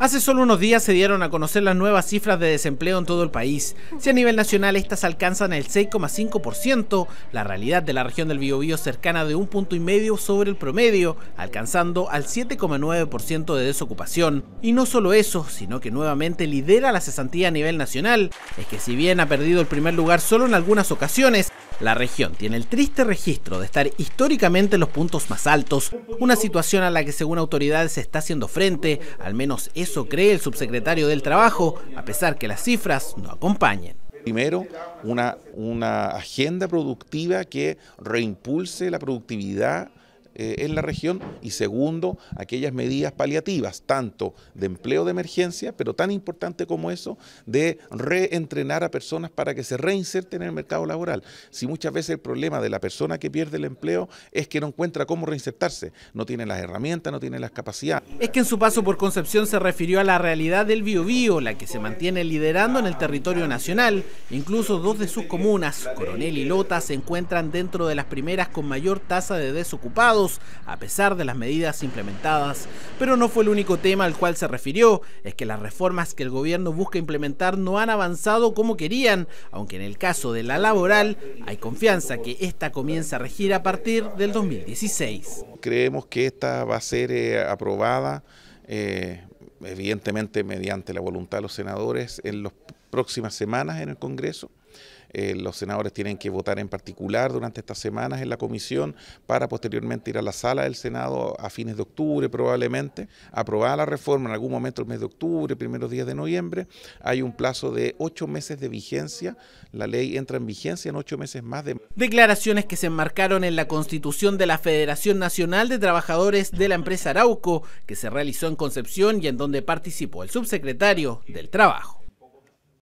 Hace solo unos días se dieron a conocer las nuevas cifras de desempleo en todo el país. Si a nivel nacional estas alcanzan el 6,5%, la realidad de la región del Biobío cercana de un punto y medio sobre el promedio, alcanzando al 7,9% de desocupación. Y no solo eso, sino que nuevamente lidera la cesantía a nivel nacional. Es que si bien ha perdido el primer lugar solo en algunas ocasiones, la región tiene el triste registro de estar históricamente en los puntos más altos, una situación a la que según autoridades se está haciendo frente, al menos eso cree el subsecretario del Trabajo, a pesar que las cifras no acompañen. Primero, una, una agenda productiva que reimpulse la productividad eh, en la región y segundo, aquellas medidas paliativas, tanto de empleo de emergencia, pero tan importante como eso, de reentrenar a personas para que se reinserten en el mercado laboral. Si muchas veces el problema de la persona que pierde el empleo es que no encuentra cómo reinsertarse, no tiene las herramientas, no tiene las capacidades. Es que en su paso por Concepción se refirió a la realidad del biobío, la que se mantiene liderando en el territorio nacional. Incluso dos de sus comunas, Coronel y Lota, se encuentran dentro de las primeras con mayor tasa de desocupados a pesar de las medidas implementadas. Pero no fue el único tema al cual se refirió, es que las reformas que el gobierno busca implementar no han avanzado como querían, aunque en el caso de la laboral hay confianza que esta comienza a regir a partir del 2016. Creemos que esta va a ser eh, aprobada. Eh, evidentemente mediante la voluntad de los senadores en las próximas semanas en el Congreso eh, los senadores tienen que votar en particular durante estas semanas en la comisión para posteriormente ir a la sala del Senado a fines de octubre probablemente, aprobar la reforma en algún momento el mes de octubre, primeros días de noviembre. Hay un plazo de ocho meses de vigencia. La ley entra en vigencia en ocho meses más de... Declaraciones que se enmarcaron en la constitución de la Federación Nacional de Trabajadores de la empresa Arauco, que se realizó en Concepción y en donde participó el subsecretario del Trabajo.